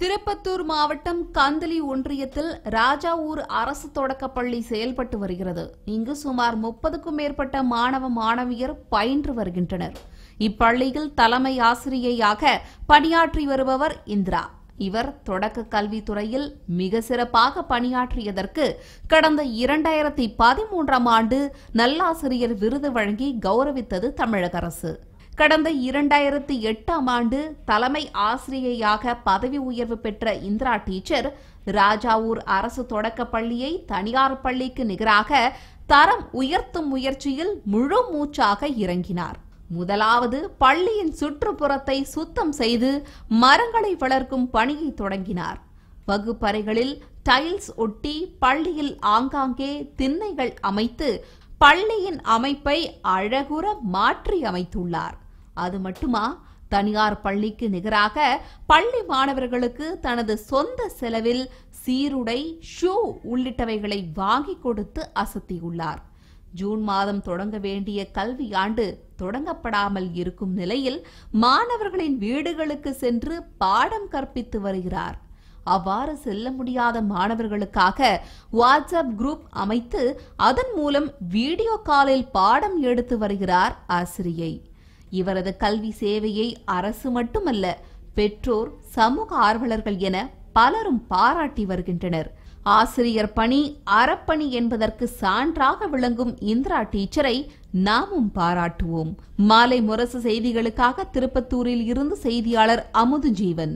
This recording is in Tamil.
திருப்பத்தூர் மாவட்டம் கந்தலி ஒன்றியத்தில் ராஜாவூர் அரசு தொடக்கப்பள்ளி செயல்பட்டு வருகிறது இங்கு சுமார் முப்பதுக்கும் மேற்பட்ட மாணவ மாணவியர் பயின்று வருகின்றனர் இப்பள்ளியில் தலைமை ஆசிரியையாக பணியாற்றி வருபவர் இந்திரா இவர் தொடக்க கல்வித்துறையில் மிக சிறப்பாக பணியாற்றியதற்கு கடந்த இரண்டாயிரத்தி பதிமூன்றாம் ஆண்டு நல்லாசிரியர் விருது வழங்கி கௌரவித்தது தமிழக அரசு கடந்த இரண்டாயிரத்தி எட்டாம் ஆண்டு தலைமை ஆசிரியையாக பதவி உயர்வு பெற்ற இந்திரா டீச்சர் ராஜாவூர் அரசு தொடக்க பள்ளியை தனியார் பள்ளிக்கு நிகராக தரம் உயர்த்தும் முயற்சியில் முழு மூச்சாக இறங்கினார் முதலாவது பள்ளியின் சுற்றுப்புறத்தை சுத்தம் செய்து மரங்களை வளர்க்கும் பணியை தொடங்கினார் வகுப்பறைகளில் டைல்ஸ் ஒட்டி பள்ளியில் ஆங்காங்கே திண்ணைகள் அமைத்து பள்ளியின் அமைப்பை அழகுற மாற்றி அமைத்துள்ளார் அது மட்டுமா தனியார் பள்ளிக்கு நிகராக பள்ளி மாணவர்களுக்கு தனது சொந்த செலவில் சீருடை ஷூ உள்ளிட்டவைகளை வாங்கி கொடுத்து அசத்தியுள்ளார் ஜூன் மாதம் தொடங்க வேண்டிய கல்வியாண்டு தொடங்கப்படாமல் இருக்கும் நிலையில் மாணவர்களின் வீடுகளுக்கு சென்று பாடம் கற்பித்து வருகிறார் அவ்வாறு செல்ல முடியாத மாணவர்களுக்காக வாட்ஸ்அப் குரூப் அமைத்து அதன் மூலம் வீடியோ காலில் பாடம் எடுத்து வருகிறார் ஆசிரியை இவரது கல்வி சேவையை அரசு மட்டுமல்ல பெற்றோர் சமூக ஆர்வலர்கள் என பலரும் பாராட்டி வருகின்றனர் ஆசிரியர் பணி அறப்பணி என்பதற்கு சான்றாக விளங்கும் இந்திரா டீச்சரை நாமும் பாராட்டுவோம் மாலை முரசு செய்திகளுக்காக திருப்பத்தூரில் இருந்து செய்தியாளர் அமுது ஜீவன்